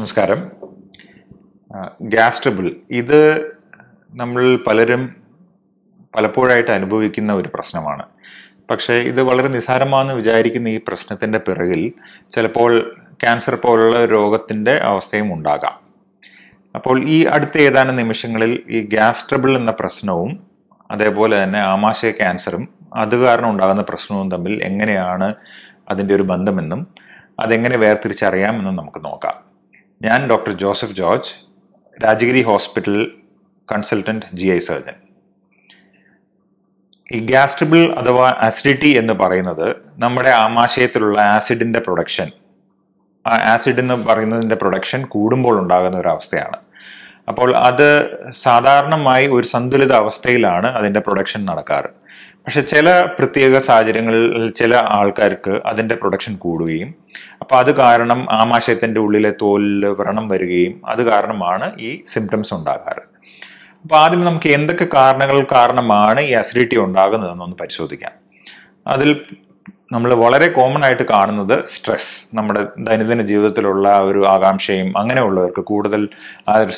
നമസ്കാരം gas trouble ഇത് നമ്മൾ പലരും പലപ്പോഴായിട്ട് അനുഭവിക്കുന്ന ഒരു പ്രശ്നമാണ് പക്ഷേ ഇത് വളരെ നിസ്സാരമാണെന്ന് വിചാരിക്കുന്ന ഈ പ്രശ്നത്തിൻ്റെ പിറകിൽ ചിലപ്പോൾ ക്യാൻസർ പോലുള്ള രോഗത്തിൻ്റെ അവസ്ഥയും ഉണ്ടാകാം അപ്പോൾ ഈ അടുത്ത ഏതാനും നിമിഷങ്ങളിൽ ഈ ഗ്യാസ് ട്രബിൾ എന്ന പ്രശ്നവും അതേപോലെ തന്നെ ആമാശയ ക്യാൻസറും അത് കാരണം ഉണ്ടാകുന്ന പ്രശ്നവും തമ്മിൽ എങ്ങനെയാണ് അതിൻ്റെ ഒരു ബന്ധമെന്നും അതെങ്ങനെ വേർതിരിച്ചറിയാമെന്നും നമുക്ക് നോക്കാം ഞാൻ doctor Joseph George Rajagiri hospital consultant G I surgeon ഈ ഗ്യാസ്ട്രിബിൾ അഥവാ ആസിഡിറ്റി എന്ന് പറയുന്നത് നമ്മുടെ ആമാശയത്തിലുള്ള ആസിഡിൻ്റെ പ്രൊഡക്ഷൻ ആ ആസിഡ് എന്ന് പറയുന്നതിൻ്റെ പ്രൊഡക്ഷൻ കൂടുമ്പോൾ ഉണ്ടാകുന്ന ഒരു അവസ്ഥയാണ് അപ്പോൾ അത് സാധാരണമായി ഒരു സന്തുലിത അവസ്ഥയിലാണ് അതിൻ്റെ പ്രൊഡക്ഷൻ നടക്കാറ് പക്ഷെ ചില പ്രത്യേക സാഹചര്യങ്ങളിൽ ചില ആൾക്കാർക്ക് അതിന്റെ പ്രൊഡക്ഷൻ കൂടുകയും അപ്പോൾ അത് കാരണം ആമാശയത്തിന്റെ ഉള്ളിലെ തോലിൽ വ്രണം വരികയും അത് കാരണമാണ് ഈ സിംറ്റംസ് ഉണ്ടാകാറ് അപ്പോൾ ആദ്യം നമുക്ക് എന്തൊക്കെ കാരണങ്ങൾ കാരണമാണ് ഈ അസിഡിറ്റി ഉണ്ടാകുന്നതെന്നൊന്ന് പരിശോധിക്കാം അതിൽ നമ്മൾ വളരെ കോമൺ ആയിട്ട് കാണുന്നത് സ്ട്രെസ് നമ്മുടെ ദൈനംദിന ജീവിതത്തിലുള്ള ഒരു ആകാംക്ഷയും അങ്ങനെയുള്ളവർക്ക് കൂടുതൽ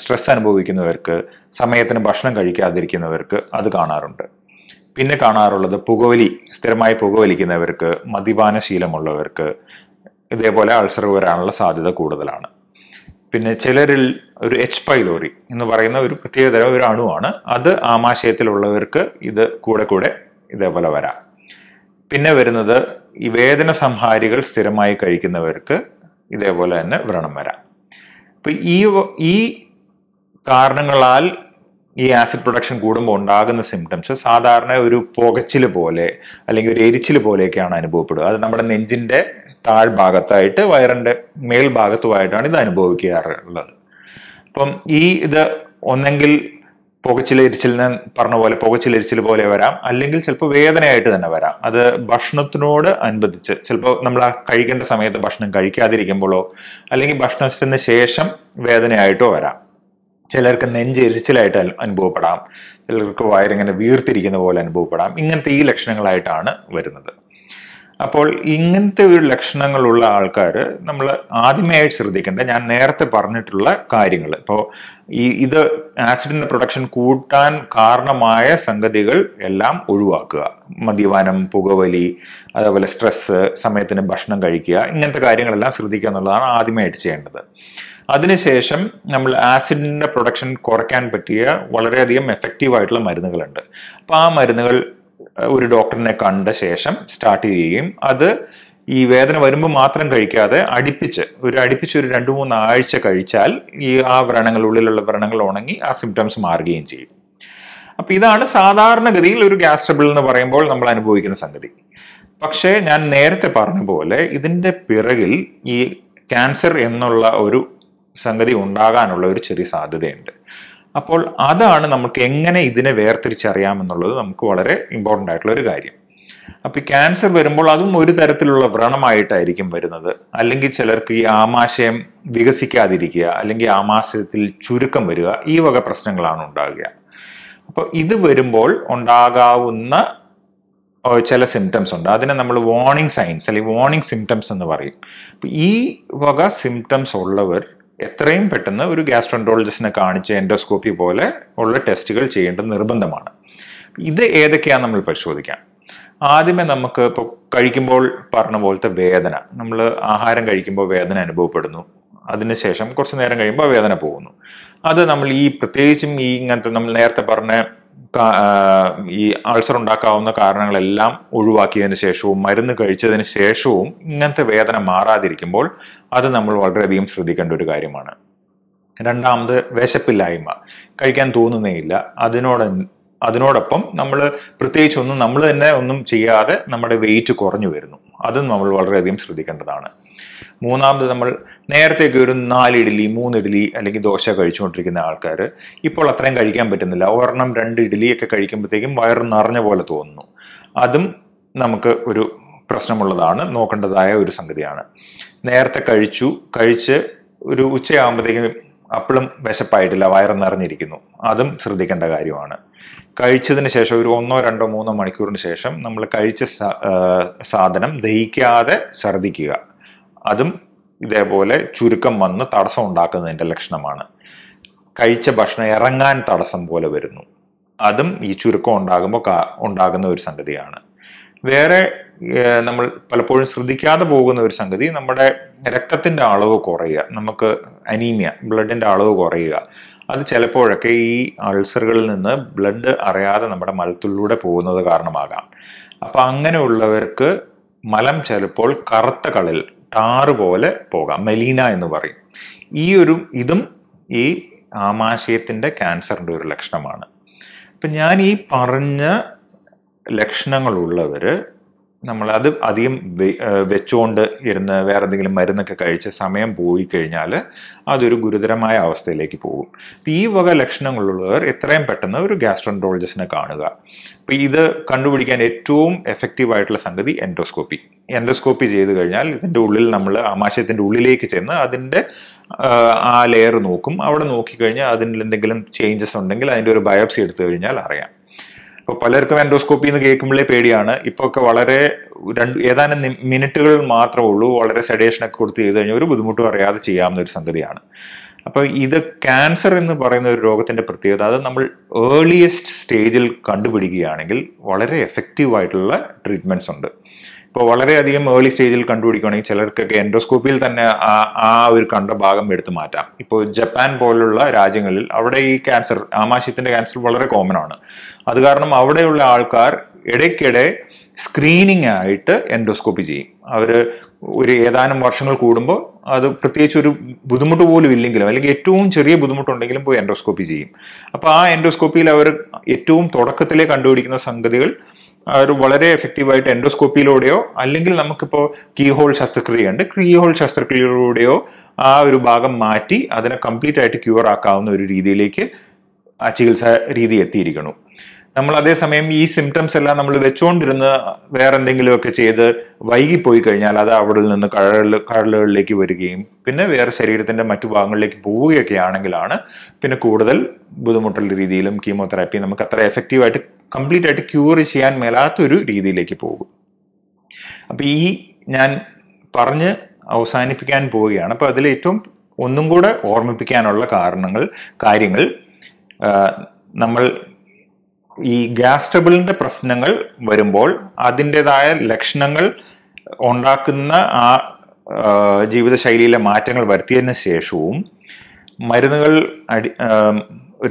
സ്ട്രെസ് അനുഭവിക്കുന്നവർക്ക് സമയത്തിന് ഭക്ഷണം കഴിക്കാതിരിക്കുന്നവർക്ക് അത് കാണാറുണ്ട് പിന്നെ കാണാറുള്ളത് പുകവലി സ്ഥിരമായി പുകവലിക്കുന്നവർക്ക് ശീലമുള്ളവർക്ക് ഇതേപോലെ അൾസർ വരാനുള്ള സാധ്യത കൂടുതലാണ് പിന്നെ ചിലരിൽ ഒരു എച്ച് പൈലോറി എന്ന് പറയുന്ന ഒരു പ്രത്യേകതരം ഒരു അണുവാണ് അത് ആമാശയത്തിലുള്ളവർക്ക് ഇത് കൂടെ കൂടെ ഇതേപോലെ വരാം പിന്നെ വരുന്നത് ഈ വേദന സംഹാരികൾ സ്ഥിരമായി കഴിക്കുന്നവർക്ക് ഇതേപോലെ തന്നെ വ്രണം വരാം അപ്പൊ ഈ ഈ കാരണങ്ങളാൽ ഈ ആസിഡ് പ്രൊഡക്ഷൻ കൂടുമ്പോൾ ഉണ്ടാകുന്ന സിംറ്റംസ് സാധാരണ ഒരു പുകച്ചിൽ പോലെ അല്ലെങ്കിൽ ഒരു എരിച്ചിൽ പോലെയൊക്കെയാണ് അനുഭവപ്പെടുക അത് നമ്മുടെ നെഞ്ചിൻ്റെ താഴ്ഭാഗത്തായിട്ട് വയറിൻ്റെ മേൽഭാഗത്തുമായിട്ടാണ് ഇത് അനുഭവിക്കാറുള്ളത് അപ്പം ഈ ഇത് ഒന്നെങ്കിൽ പുകച്ചിലരിച്ചിൽ ഞാൻ പറഞ്ഞ പോലെ പുകച്ചിലരിച്ചിൽ പോലെ വരാം അല്ലെങ്കിൽ ചിലപ്പോൾ വേദനയായിട്ട് തന്നെ വരാം അത് ഭക്ഷണത്തിനോട് അനുബന്ധിച്ച് ചിലപ്പോൾ നമ്മൾ ആ കഴിക്കേണ്ട സമയത്ത് ഭക്ഷണം കഴിക്കാതിരിക്കുമ്പോഴോ അല്ലെങ്കിൽ ഭക്ഷണത്തിന് ശേഷം വേദനയായിട്ടോ വരാം ചിലർക്ക് നെഞ്ചെരിച്ചിലായിട്ട് അനുഭവപ്പെടാം ചിലർക്ക് വയറിങ്ങനെ വീർത്തിരിക്കുന്ന പോലെ അനുഭവപ്പെടാം ഇങ്ങനത്തെ ഈ ലക്ഷണങ്ങളായിട്ടാണ് വരുന്നത് അപ്പോൾ ഇങ്ങനത്തെ ഒരു ലക്ഷണങ്ങളുള്ള ആൾക്കാർ നമ്മൾ ആദ്യമേ ശ്രദ്ധിക്കേണ്ട ഞാൻ നേരത്തെ പറഞ്ഞിട്ടുള്ള കാര്യങ്ങൾ ഇപ്പോൾ ഈ ഇത് ആസിഡിന്റെ പ്രൊഡക്ഷൻ കൂട്ടാൻ കാരണമായ സംഗതികൾ എല്ലാം ഒഴിവാക്കുക മദ്യപാനം പുകവലി അതേപോലെ സ്ട്രെസ് സമയത്തിന് ഭക്ഷണം കഴിക്കുക ഇങ്ങനത്തെ കാര്യങ്ങളെല്ലാം ശ്രദ്ധിക്കുക എന്നുള്ളതാണ് ആദ്യമായിട്ട് ചെയ്യേണ്ടത് അതിനുശേഷം നമ്മൾ ആസിഡിന്റെ പ്രൊഡക്ഷൻ കുറയ്ക്കാൻ പറ്റിയ വളരെയധികം എഫക്റ്റീവ് ആയിട്ടുള്ള മരുന്നുകളുണ്ട് അപ്പോൾ ആ മരുന്നുകൾ ഒരു ഡോക്ടറിനെ കണ്ട ശേഷം സ്റ്റാർട്ട് ചെയ്യുകയും അത് ഈ വേദന വരുമ്പോൾ മാത്രം കഴിക്കാതെ അടുപ്പിച്ച് ഒരു അടുപ്പിച്ച് ഒരു രണ്ട് മൂന്ന് ആഴ്ച കഴിച്ചാൽ ഈ ആ വ്രണങ്ങൾ ഉള്ളിലുള്ള വ്രണങ്ങൾ ഉണങ്ങി ആ സിംറ്റംസ് മാറുകയും ചെയ്യും അപ്പം ഇതാണ് സാധാരണഗതിയിൽ ഒരു ഗ്യാസ് ട്രബിൾ എന്ന് പറയുമ്പോൾ നമ്മൾ അനുഭവിക്കുന്ന സംഗതി പക്ഷേ ഞാൻ നേരത്തെ പറഞ്ഞ പോലെ ഇതിൻ്റെ പിറകിൽ ഈ ക്യാൻസർ എന്നുള്ള ഒരു സംഗതി ഉണ്ടാകാനുള്ള ഒരു ചെറിയ സാധ്യതയുണ്ട് അപ്പോൾ അതാണ് നമുക്ക് എങ്ങനെ ഇതിനെ വേർതിരിച്ചറിയാമെന്നുള്ളത് നമുക്ക് വളരെ ഇമ്പോർട്ടൻ്റ് ആയിട്ടുള്ള ഒരു കാര്യം അപ്പൊ ഈ ക്യാൻസർ വരുമ്പോൾ അതും ഒരു തരത്തിലുള്ള വ്രണമായിട്ടായിരിക്കും വരുന്നത് അല്ലെങ്കിൽ ചിലർക്ക് ഈ ആമാശയം വികസിക്കാതിരിക്കുക അല്ലെങ്കിൽ ആമാശയത്തിൽ ചുരുക്കം വരിക ഈ വക പ്രശ്നങ്ങളാണ് ഉണ്ടാകുക അപ്പോൾ ഇത് വരുമ്പോൾ ഉണ്ടാകാവുന്ന ചില സിംറ്റംസ് ഉണ്ട് അതിനെ നമ്മൾ വാർണിംഗ് സൈൻസ് അല്ലെങ്കിൽ വാർണിംഗ് സിംറ്റംസ് എന്ന് പറയും ഈ വക സിംറ്റംസ് ഉള്ളവർ എത്രയും പെട്ടെന്ന് ഒരു ഗ്യാസ്ട്രോൻട്രോളജിസ്റ്റിനെ കാണിച്ച് എൻഡോസ്കോപ്പി പോലെ ഉള്ള ടെസ്റ്റുകൾ ചെയ്യേണ്ടത് നിർബന്ധമാണ് ഇത് ഏതൊക്കെയാണ് നമ്മൾ പരിശോധിക്കാം ആദ്യമേ നമുക്ക് ഇപ്പോൾ കഴിക്കുമ്പോൾ പറഞ്ഞ പോലത്തെ വേദന നമ്മൾ ആഹാരം കഴിക്കുമ്പോൾ വേദന അനുഭവപ്പെടുന്നു അതിനുശേഷം കുറച്ച് നേരം കഴിയുമ്പോൾ വേദന പോകുന്നു അത് നമ്മൾ ഈ പ്രത്യേകിച്ചും ഈ ഇങ്ങനത്തെ നമ്മൾ നേരത്തെ പറഞ്ഞ ഈ അൾസർ ഉണ്ടാക്കാവുന്ന കാരണങ്ങളെല്ലാം ഒഴിവാക്കിയതിന് ശേഷവും മരുന്ന് കഴിച്ചതിന് ശേഷവും ഇങ്ങനത്തെ വേദന മാറാതിരിക്കുമ്പോൾ അത് നമ്മൾ വളരെയധികം ശ്രദ്ധിക്കേണ്ട ഒരു കാര്യമാണ് രണ്ടാമത് വിശപ്പില്ലായ്മ കഴിക്കാൻ തോന്നുന്നേയില്ല അതിനോട് അതിനോടൊപ്പം നമ്മൾ പ്രത്യേകിച്ചൊന്നും ഒന്നും നമ്മൾ തന്നെ ഒന്നും ചെയ്യാതെ നമ്മുടെ വെയിറ്റ് കുറഞ്ഞു വരുന്നു അതും നമ്മൾ വളരെയധികം ശ്രദ്ധിക്കേണ്ടതാണ് മൂന്നാമത് നമ്മൾ നേരത്തേക്ക് ഒരു നാല് ഇഡ്ഡലി മൂന്ന് ഇഡ്ഡലി അല്ലെങ്കിൽ ദോശ കഴിച്ചുകൊണ്ടിരിക്കുന്ന ആൾക്കാർ ഇപ്പോൾ അത്രയും കഴിക്കാൻ പറ്റുന്നില്ല ഒരെണ്ണം രണ്ട് ഇഡ്ഡലിയൊക്കെ കഴിക്കുമ്പോഴത്തേക്കും വയറ് നിറഞ്ഞ പോലെ തോന്നുന്നു അതും നമുക്ക് ഒരു പ്രശ്നമുള്ളതാണ് നോക്കേണ്ടതായ ഒരു സംഗതിയാണ് നേരത്തെ കഴിച്ചു കഴിച്ച് ഒരു ഉച്ചയാകുമ്പോഴത്തേക്കും അപ്പോഴും വിശപ്പായിട്ടില്ല വയറ് നിറഞ്ഞിരിക്കുന്നു അതും ശ്രദ്ധിക്കേണ്ട കാര്യമാണ് കഴിച്ചതിന് ശേഷം ഒരു ഒന്നോ രണ്ടോ മൂന്നോ മണിക്കൂറിന് ശേഷം നമ്മൾ കഴിച്ച സാധനം ദഹിക്കാതെ ശ്രദ്ധിക്കുക അതും ഇതേപോലെ ചുരുക്കം വന്ന് തടസ്സം ഉണ്ടാക്കുന്നതിൻ്റെ ലക്ഷണമാണ് കഴിച്ച ഭക്ഷണം ഇറങ്ങാൻ തടസ്സം പോലെ വരുന്നു അതും ഈ ചുരുക്കം ഉണ്ടാകുമ്പോൾ ഉണ്ടാകുന്ന ഒരു സംഗതിയാണ് വേറെ നമ്മൾ പലപ്പോഴും ശ്രദ്ധിക്കാതെ പോകുന്ന ഒരു സംഗതി നമ്മുടെ രക്തത്തിൻ്റെ അളവ് കുറയുക നമുക്ക് അനീമിയ ബ്ലഡിൻ്റെ അളവ് കുറയുക അത് ചിലപ്പോഴൊക്കെ ഈ അൾസറുകളിൽ നിന്ന് ബ്ലഡ് അറിയാതെ നമ്മുടെ മലത്തിലൂടെ പോകുന്നത് കാരണമാകാം അപ്പം അങ്ങനെയുള്ളവർക്ക് മലം ചിലപ്പോൾ കറുത്ത കളിൽ ടാറ് പോലെ പോകാം മെലീന എന്ന് പറയും ഈ ഒരു ഇതും ഈ ആമാശയത്തിൻ്റെ ക്യാൻസറിൻ്റെ ഒരു ലക്ഷണമാണ് അപ്പം ഞാൻ ഈ പറഞ്ഞ ലക്ഷണങ്ങളുള്ളവർ അത് അധികം വെച്ചുകൊണ്ട് ഇരുന്ന് വേറെ എന്തെങ്കിലും മരുന്നൊക്കെ കഴിച്ച് സമയം പോയി കഴിഞ്ഞാൽ അതൊരു ഗുരുതരമായ അവസ്ഥയിലേക്ക് പോകും ഈ വക ലക്ഷണങ്ങളുള്ളവർ എത്രയും പെട്ടെന്ന് ഒരു ഗ്യാസ്ട്രോൺട്രോളജിസ്റ്റിനെ കാണുക അപ്പം ഇത് കണ്ടുപിടിക്കാൻ ഏറ്റവും എഫക്റ്റീവ് ആയിട്ടുള്ള സംഗതി എൻഡോസ്കോപ്പി എൻഡോസ്കോപ്പി ചെയ്ത് കഴിഞ്ഞാൽ ഇതിൻ്റെ ഉള്ളിൽ നമ്മൾ ആമാശയത്തിൻ്റെ ഉള്ളിലേക്ക് ചെന്ന് അതിൻ്റെ ആ ലെയർ നോക്കും അവിടെ നോക്കിക്കഴിഞ്ഞാൽ അതിൽ എന്തെങ്കിലും ചേഞ്ചസ് ഉണ്ടെങ്കിൽ അതിൻ്റെ ഒരു ബയോപ്സി എടുത്തു കഴിഞ്ഞാൽ അറിയാം അപ്പോൾ പലർക്കും എൻഡോസ്കോപ്പി എന്ന് കേൾക്കുമ്പോഴേ പേടിയാണ് ഇപ്പോൾ ഒക്കെ വളരെ രണ്ട് ഏതാനും മിനിറ്റുകൾ മാത്രമേ ഉള്ളൂ വളരെ സെഡേഷനൊക്കെ കൊടുത്ത് ചെയ്ത് കഴിഞ്ഞാൽ ഒരു ബുദ്ധിമുട്ടും അറിയാതെ ചെയ്യാവുന്ന ഒരു സംഗതിയാണ് അപ്പോൾ ഇത് ക്യാൻസർ എന്ന് പറയുന്ന ഒരു രോഗത്തിന്റെ പ്രത്യേകത അത് നമ്മൾ ഏർലിയസ്റ്റ് സ്റ്റേജിൽ കണ്ടുപിടിക്കുകയാണെങ്കിൽ വളരെ എഫക്റ്റീവ് ആയിട്ടുള്ള ട്രീറ്റ്മെന്റ്സ് ഉണ്ട് ഇപ്പോൾ വളരെയധികം ഏർലി സ്റ്റേജിൽ കണ്ടുപിടിക്കുകയാണെങ്കിൽ ചിലർക്കൊക്കെ എൻഡോസ്കോപ്പിയിൽ തന്നെ ആ ഒരു കണ്ട ഭാഗം എടുത്തു മാറ്റാം ഇപ്പോൾ ജപ്പാൻ പോലുള്ള രാജ്യങ്ങളിൽ അവിടെ ഈ ക്യാൻസർ ആമാശയത്തിന്റെ ക്യാൻസർ വളരെ കോമൺ ആണ് അത് കാരണം അവിടെയുള്ള ആൾക്കാർ ഇടയ്ക്കിടെ സ്ക്രീനിങ് ആയിട്ട് എൻഡോസ്കോപ്പി ചെയ്യും അവർ ഒരു ഏതാനും വർഷങ്ങൾ കൂടുമ്പോൾ അത് പ്രത്യേകിച്ച് ഒരു ബുദ്ധിമുട്ട് പോലും ഇല്ലെങ്കിലും അല്ലെങ്കിൽ ഏറ്റവും ചെറിയ ബുദ്ധിമുട്ടുണ്ടെങ്കിലും പോയി എൻഡോസ്കോപ്പി ചെയ്യും അപ്പോൾ ആ എൻഡോസ്കോപ്പിയിൽ അവർ ഏറ്റവും തുടക്കത്തിലെ കണ്ടുപിടിക്കുന്ന സംഗതികൾ ഒരു വളരെ എഫക്റ്റീവായിട്ട് എൻഡോസ്കോപ്പിയിലൂടെയോ അല്ലെങ്കിൽ നമുക്കിപ്പോൾ കീഹോൾ ശസ്ത്രക്രിയയുണ്ട് കീഹോൾ ശസ്ത്രക്രിയയിലൂടെയോ ആ ഒരു ഭാഗം മാറ്റി അതിനെ കംപ്ലീറ്റ് ആയിട്ട് ക്യൂർ ആക്കാവുന്ന ഒരു രീതിയിലേക്ക് ആ ചികിത്സ രീതി എത്തിയിരിക്കുന്നു നമ്മൾ അതേസമയം ഈ സിംറ്റംസ് എല്ലാം നമ്മൾ വെച്ചുകൊണ്ടിരുന്ന് വേറെ എന്തെങ്കിലുമൊക്കെ ചെയ്ത് വൈകിപ്പോയി കഴിഞ്ഞാൽ അത് അവിടെ നിന്ന് കഴൽ കഴലുകളിലേക്ക് വരികയും പിന്നെ വേറെ ശരീരത്തിന്റെ മറ്റു ഭാഗങ്ങളിലേക്ക് പോവുകയൊക്കെ ആണെങ്കിലാണ് പിന്നെ കൂടുതൽ ബുദ്ധിമുട്ടുള്ള രീതിയിലും കീമോതെറാപ്പി നമുക്ക് അത്ര എഫക്റ്റീവായിട്ട് കംപ്ലീറ്റ് ആയിട്ട് ക്യൂർ ചെയ്യാൻ മേലാത്തൊരു രീതിയിലേക്ക് പോകും അപ്പം ഈ ഞാൻ പറഞ്ഞ് അവസാനിപ്പിക്കാൻ പോവുകയാണ് അപ്പോൾ അതിൽ ഏറ്റവും ഒന്നും കൂടെ ഓർമ്മിപ്പിക്കാനുള്ള കാരണങ്ങൾ കാര്യങ്ങൾ നമ്മൾ ഈ ഗ്യാസ് ട്രബിളിൻ്റെ പ്രശ്നങ്ങൾ വരുമ്പോൾ അതിൻ്റെതായ ലക്ഷണങ്ങൾ ഉണ്ടാക്കുന്ന ആ ജീവിതശൈലിയിലെ മാറ്റങ്ങൾ വരുത്തിയതിന് ശേഷവും മരുന്നുകൾ അടി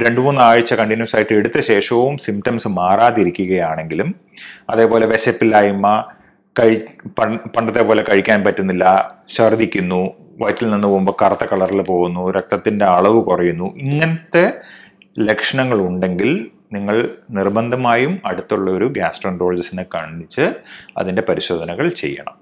രണ്ട് മൂന്ന് ആഴ്ച കണ്ടിന്യൂസ് ആയിട്ട് എടുത്ത ശേഷവും സിംറ്റംസ് മാറാതിരിക്കുകയാണെങ്കിലും അതേപോലെ വിശപ്പില്ലായ്മ കഴി പണ്ടത്തെ പോലെ കഴിക്കാൻ പറ്റുന്നില്ല ഛർദിക്കുന്നു വയറ്റിൽ നിന്ന് പോകുമ്പോൾ കറുത്ത കളറിൽ പോകുന്നു രക്തത്തിൻ്റെ അളവ് കുറയുന്നു ഇങ്ങനത്തെ ലക്ഷണങ്ങൾ ഉണ്ടെങ്കിൽ നിങ്ങൾ നിർബന്ധമായും അടുത്തുള്ള ഒരു ഗ്യാസ്ട്രോൻട്രോളജിസ്റ്റിനെ കാണിച്ച് അതിൻ്റെ പരിശോധനകൾ ചെയ്യണം